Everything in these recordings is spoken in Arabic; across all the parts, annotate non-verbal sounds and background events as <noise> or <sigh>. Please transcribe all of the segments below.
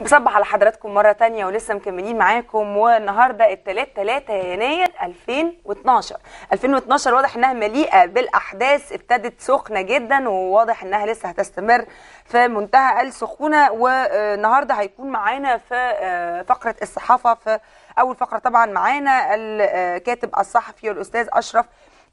بصبح على حضراتكم مره تانية ولسه مكملين معاكم والنهارده الثلاث 3 يناير 2012 2012 واضح انها مليئه بالاحداث ابتدت سخنه جدا وواضح انها لسه هتستمر في منتهى السخونه والنهارده هيكون معانا في آه، فقره الصحافه في اول فقره طبعا معانا الكاتب الصحفي والاستاذ اشرف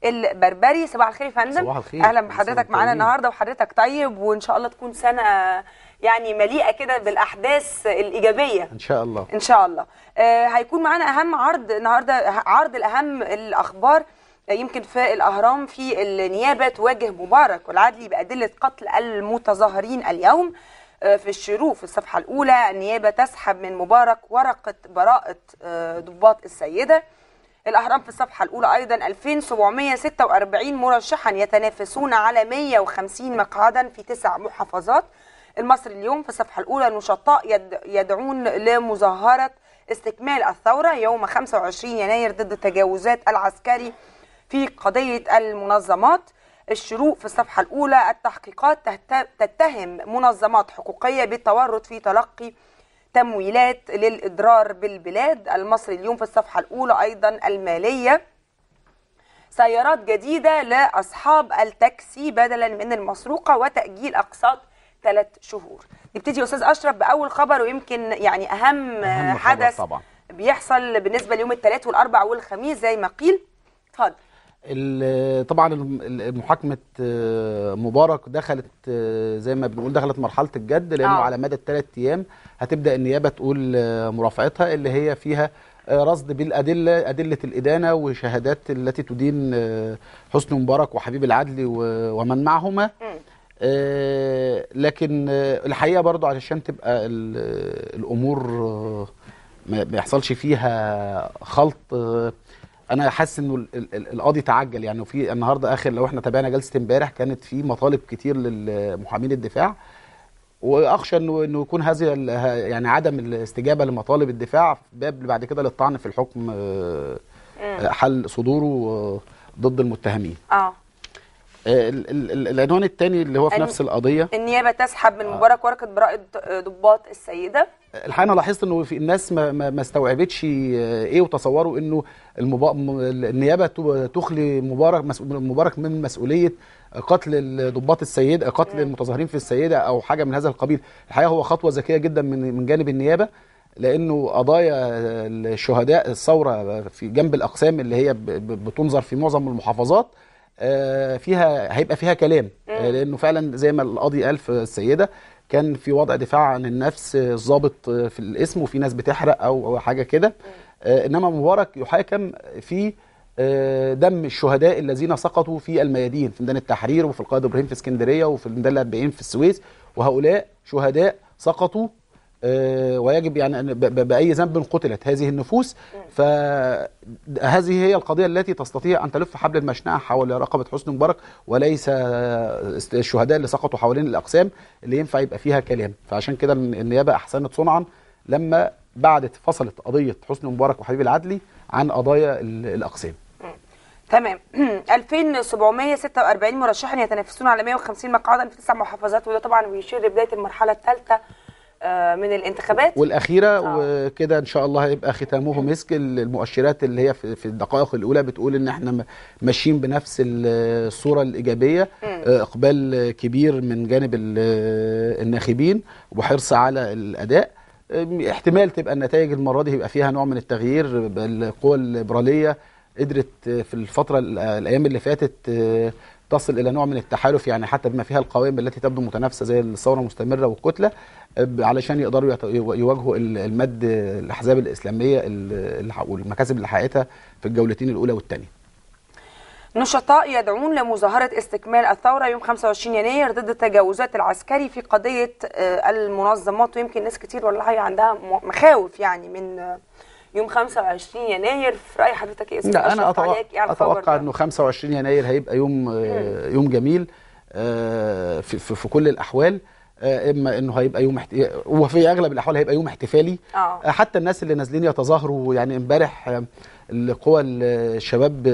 البربري صباح الخير يا فندم صباح الخير اهلا بحضرتك معانا النهارده وحضرتك طيب وان شاء الله تكون سنه يعني مليئه كده بالاحداث الايجابيه ان شاء الله ان شاء الله آه هيكون معانا اهم عرض النهارده عرض الاهم الاخبار آه، يمكن في الاهرام في النيابه تواجه مبارك والعدلي بادله قتل المتظاهرين اليوم آه، في الشروف الصفحه الاولى النيابه تسحب من مبارك ورقه براءه آه، ضباط السيده الاهرام في الصفحه الاولى ايضا 2746 مرشحا يتنافسون على 150 مقعدا في تسع محافظات المصري اليوم في الصفحة الأولى نشطاء يدعون لمظاهرة استكمال الثورة يوم 25 يناير ضد التجاوزات العسكري في قضية المنظمات الشروق في الصفحة الأولى التحقيقات تتهم منظمات حقوقية بالتورط في تلقي تمويلات للإضرار بالبلاد المصري اليوم في الصفحة الأولى أيضا المالية سيارات جديدة لأصحاب التاكسي بدلا من المسروقة وتأجيل أقساط ثلاث شهور نبتدي يا استاذ اشرف باول خبر ويمكن يعني اهم, أهم حدث طبعا. بيحصل بالنسبه ليوم الثلاث والاربع والخميس زي ما قيل اتفضل طبعا محاكمه آه، مبارك دخلت آه، زي ما بنقول دخلت مرحله الجد لانه أوه. على مدى الثلاث ايام هتبدا النيابه تقول آه، مرافعتها اللي هي فيها رصد بالادله ادله الادانه وشهادات التي تدين حسني مبارك وحبيب العدلي ومن معهما م. آه، لكن آه، الحقيقه برضو علشان تبقى آه، الامور ما يحصلش فيها خلط انا حاسس انه القاضي تعجل يعني في النهارده اخر لو احنا تابعنا جلسه امبارح كانت في مطالب كتير للمحامين الدفاع واخشى انه انه يكون هذه يعني عدم الاستجابه لمطالب الدفاع باب بعد كده للطعن في الحكم حل صدوره ضد المتهمين اه العنوان الثاني اللي هو في نفس القضيه النيابه تسحب من آه. مبارك ورقه براءه ضباط السيده الحقيقه انا لاحظت انه في الناس ما ما استوعبتش آه، ايه وتصوروا انه المبا... النيابه تخلي مبارك مبارك من مسؤوليه قتل ضباط السيد قتل المتظاهرين في السيده او حاجه من هذا القبيل الحقيقه هو خطوه ذكيه جدا من من جانب النيابه لانه قضايا الشهداء الثوره في جنب الاقسام اللي هي بتنظر في معظم المحافظات آه، فيها هيبقى فيها كلام آه، لانه فعلا زي ما القاضي قال في السيده كان في وضع دفاع عن النفس ظابط آه، في الاسم وفي ناس بتحرق او حاجه كده انما مبارك يحاكم في دم الشهداء الذين سقطوا في الميادين في ميدان التحرير وفي القائد ابراهيم في اسكندريه وفي ميدان الاربعين في السويس وهؤلاء شهداء سقطوا آه، ويجب يعني بأي ذنب قتلت هذه النفوس فهذه هي القضية التي تستطيع أن تلف حبل المشنعة حول رقبة حسن مبارك وليس الشهداء اللي سقطوا حوالين الأقسام اللي ينفع يبقى فيها كلام فعشان كده النيابة أحسنت صنعا لما بعدت فصلت قضية حسن مبارك وحبيب العدلي عن قضايا الأقسام تمام 2746 <clears throat> مرشحا يتنافسون على 150 مقعدا في تسع محافظات وده طبعا بيشير لبدايه المرحله الثالثه آه، من الانتخابات والاخيره آه. وكده ان شاء الله هيبقى ختامه مسك المؤشرات اللي هي في الدقائق الاولى بتقول ان احنا ماشيين بنفس الصوره الايجابيه م. آه، اقبال كبير من جانب الناخبين وحرص على الاداء احتمال تبقى النتائج المره دي يبقى فيها نوع من التغيير القوى الليبراليه قدرت في الفتره الايام اللي فاتت آه، تصل الى نوع من التحالف يعني حتى بما فيها القوائم التي تبدو متنافسه زي الثوره المستمره والكتله علشان يقدروا يواجهوا المد الاحزاب الاسلاميه والمكاسب اللي حققتها في الجولتين الاولى والثانيه. نشطاء يدعون لمظاهرة استكمال الثورة يوم 25 يناير ضد التجاوزات العسكري في قضية آه، المنظمات ويمكن ناس كتير والله عندها مخاوف يعني من آه، يوم 25 يناير في راي حضرتك ايه لا انا أتوقع, يعني أتوقع انه 25 يناير هيبقى يوم مم. يوم جميل آه، في, في, في كل الاحوال آه، اما انه هيبقى يوم احت... وفي اغلب الاحوال هيبقى يوم احتفالي أوه. آه، حتى الناس اللي نازلين يتظاهروا يعني امبارح القوى الشباب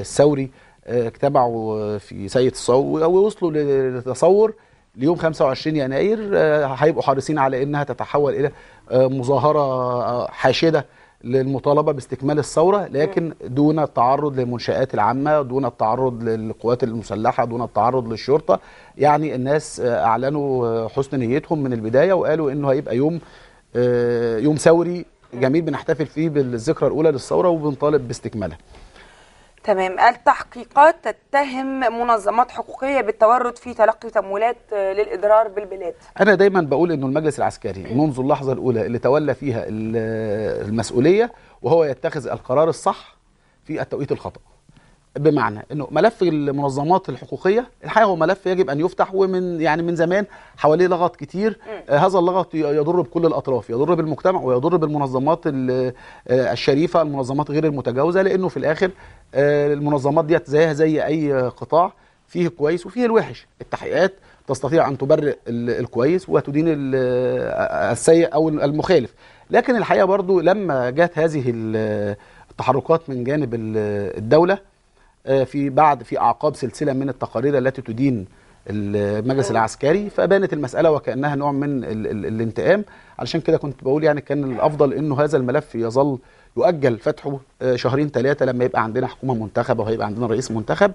الثوري اجتمعوا في سيد الصو ووصلوا لتصور ليوم 25 يناير هيبقوا حريصين على انها تتحول الى مظاهره حاشده للمطالبة باستكمال الثورة لكن دون التعرض للمنشآت العامة دون التعرض للقوات المسلحة دون التعرض للشرطة يعني الناس آه، أعلنوا آه، حسن نيتهم من البداية وقالوا إنه هيبقى يوم آه، يوم ثوري جميل بنحتفل فيه بالذكرى الأولى للثورة وبنطالب باستكمالها تمام التحقيقات تتهم منظمات حقوقيه بالتورط في تلقي تمويلات آه، للاضرار بالبلاد انا دايما بقول انه المجلس العسكري منذ اللحظه الاولى اللي تولى فيها المسؤوليه وهو يتخذ القرار الصح في التوقيت الخطأ بمعنى انه ملف المنظمات الحقوقيه الحقيقه هو ملف يجب ان يفتح ومن يعني من زمان حواليه لغط كتير آه، هذا اللغط يضر بكل الاطراف يضر بالمجتمع ويضر بالمنظمات آه، الشريفه المنظمات غير المتجاوزه لانه في الاخر آه، المنظمات ديت زيها زي اي قطاع فيه كويس وفيه الوحش التحقيقات تستطيع ان تبرئ الكويس وتدين السيء او المخالف لكن الحقيقه برضو لما جت هذه التحركات من جانب الدوله آه، في بعد في اعقاب سلسله من التقارير التي تدين المجلس أيوة. العسكري فبانت المساله وكانها نوع من ال ال الانتقام علشان كده كنت بقول يعني كان الافضل انه هذا الملف يظل يؤجل فتحه آه، شهرين ثلاثه لما يبقى عندنا حكومه منتخبه وهيبقى عندنا رئيس منتخب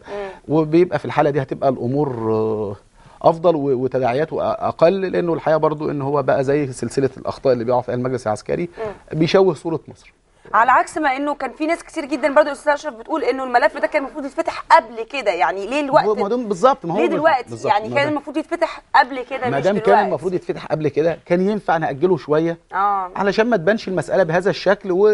وبيبقى في الحاله دي هتبقى الامور آه، افضل وتداعياته اقل لانه الحقيقه برضو ان هو بقى زي سلسله الاخطاء اللي بيقع فيها المجلس العسكري بيشوه صوره مصر على عكس ما انه كان في ناس كتير جدا برضه الاستاذ اشرف بتقول انه الملف ده كان المفروض يتفتح قبل كده يعني ليه الوقت ما دام بالظبط ما هو ليه دلوقتي بالزبط. يعني كان المفروض يتفتح قبل كده ما دام كان المفروض يتفتح قبل كده كان ينفع ناجله شويه آه. علشان ما تبانش المساله بهذا الشكل و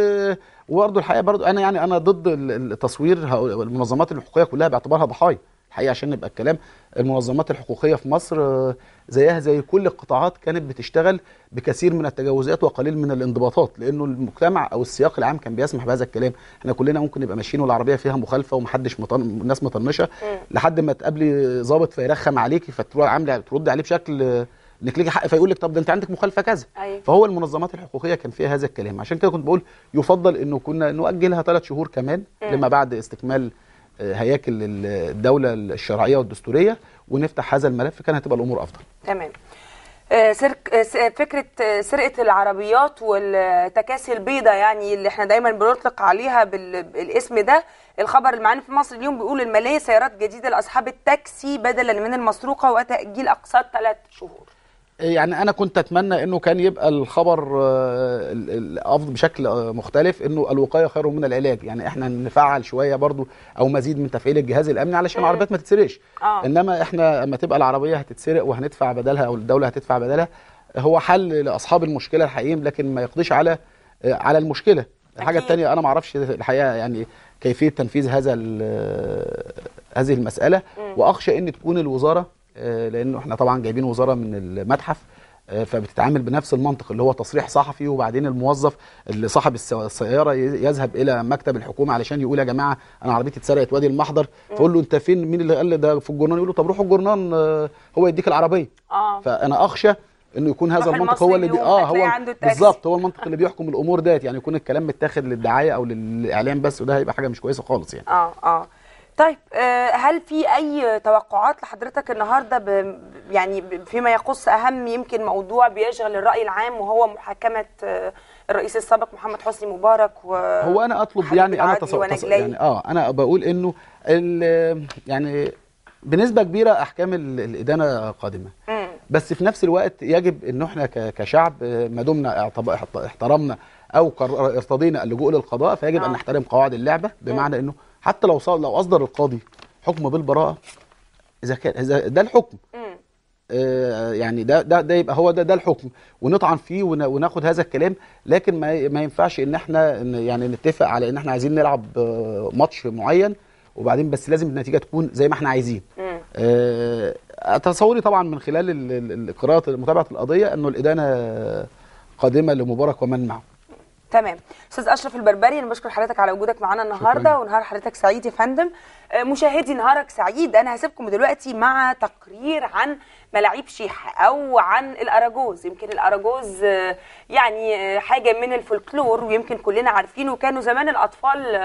وبرضه الحقيقه برضه انا يعني انا ضد التصوير المنظمات الحقوقيه كلها باعتبارها ضحايا الحقيقه عشان نبقى الكلام المنظمات الحقوقيه في مصر آه، زيها زي كل القطاعات كانت بتشتغل بكثير من التجاوزات وقليل من الانضباطات لانه المجتمع او السياق العام كان بيسمح بهذا الكلام احنا كلنا ممكن نبقى ماشيين والعربيه فيها مخالفه ومحدش مطن... الناس مطنشه لحد ما تقابلي ظابط فيرخم عليكي فتروح عامله ترد عليه بشكل آه، انك ليكي حق فيقول لك طب ده انت عندك مخالفه كذا أيوة. فهو المنظمات الحقوقيه كان فيها هذا الكلام عشان كده كنت بقول يفضل انه كنا نؤجلها ثلاث شهور كمان م. لما بعد استكمال هياكل الدوله الشرعيه والدستوريه ونفتح هذا الملف كان هتبقى الامور افضل تمام آه، سرك آه، آه، فكره سرقه العربيات والتكاسي البيضاء يعني اللي احنا دايما بنطلق عليها بالاسم ده الخبر المعاني في مصر اليوم بيقول الماليه سيارات جديده لاصحاب التاكسي بدلا من المسروقه وتاجيل اقساط ثلاث شهور يعني انا كنت اتمنى انه كان يبقى الخبر آه، افضل بشكل آه، مختلف انه الوقايه خير من العلاج يعني احنا نفعل شويه برضو او مزيد من تفعيل الجهاز الامني علشان إيه. العربيات ما تتسرقش آه. انما احنا اما تبقى العربيه هتتسرق وهندفع بدلها او الدوله هتدفع بدلها هو حل لاصحاب المشكله الحقيقيين لكن ما يقضيش على آه، على المشكله الحاجه التانية انا ما اعرفش الحقيقه يعني كيفيه تنفيذ هذا هذه المساله واخشى ان تكون الوزاره آه، لانه احنا طبعا جايبين وزاره من المتحف آه، فبتتعامل بنفس المنطق اللي هو تصريح صحفي وبعدين الموظف اللي صاحب السياره يذهب الى مكتب الحكومه علشان يقول يا جماعه انا عربيتي اتسرقت وادي المحضر فاقول له انت فين مين اللي قال ده في الجرنان يقول له طب روحوا الجرنان آه، هو يديك العربيه آه. فانا اخشى انه يكون هذا المنطق هو اللي بي... اه هو بالظبط هو المنطق اللي بيحكم الامور ديت يعني يكون الكلام متاخد للدعايه او للاعلام بس وده هيبقى حاجه مش كويسه خالص يعني اه اه طيب آه، هل في اي توقعات لحضرتك النهارده ب... يعني فيما يخص اهم يمكن موضوع بيشغل الراي العام وهو محاكمه آه، الرئيس السابق محمد حسني مبارك و هو انا اطلب يعني انا تصور تص... يعني اه انا بقول انه ال... يعني بنسبه كبيره احكام الادانه قادمه م. بس في نفس الوقت يجب ان احنا كشعب آه، ما دمنا احترمنا او ارتضينا اللجوء للقضاء فيجب آه. ان نحترم قواعد اللعبه بمعنى انه حتى لو صار لو اصدر القاضي حكم بالبراءه اذا كان اذا ده الحكم آه يعني ده ده ده يبقى هو ده ده الحكم ونطعن فيه وناخد هذا الكلام لكن ما ما ينفعش ان احنا يعني نتفق على ان احنا عايزين نلعب آه، ماتش معين وبعدين بس لازم النتيجه تكون زي ما احنا عايزين آه تصوري طبعا من خلال قراءه متابعه القضيه انه الادانه قادمه لمبارك ومن معه تمام استاذ اشرف البربري انا بشكر حضرتك على وجودك معانا النهارده ونهار حضرتك سعيد يا فندم آه، مشاهدي نهارك سعيد انا هسيبكم دلوقتي مع تقرير عن ملاعيب شيح او عن الاراجوز يمكن الاراجوز آه، يعني آه، حاجه من الفولكلور ويمكن كلنا عارفينه وكانوا زمان الاطفال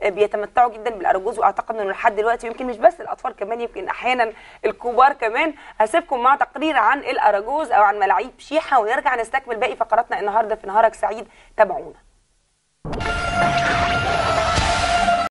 آه، بيتمتعوا جدا بالاراجوز واعتقد انه لحد دلوقتي يمكن مش بس الاطفال كمان يمكن احيانا الكبار كمان هسيبكم مع تقرير عن الاراجوز او عن ملاعيب شيحه ونرجع نستكمل باقي فقراتنا النهارده في نهارك سعيد تابعونا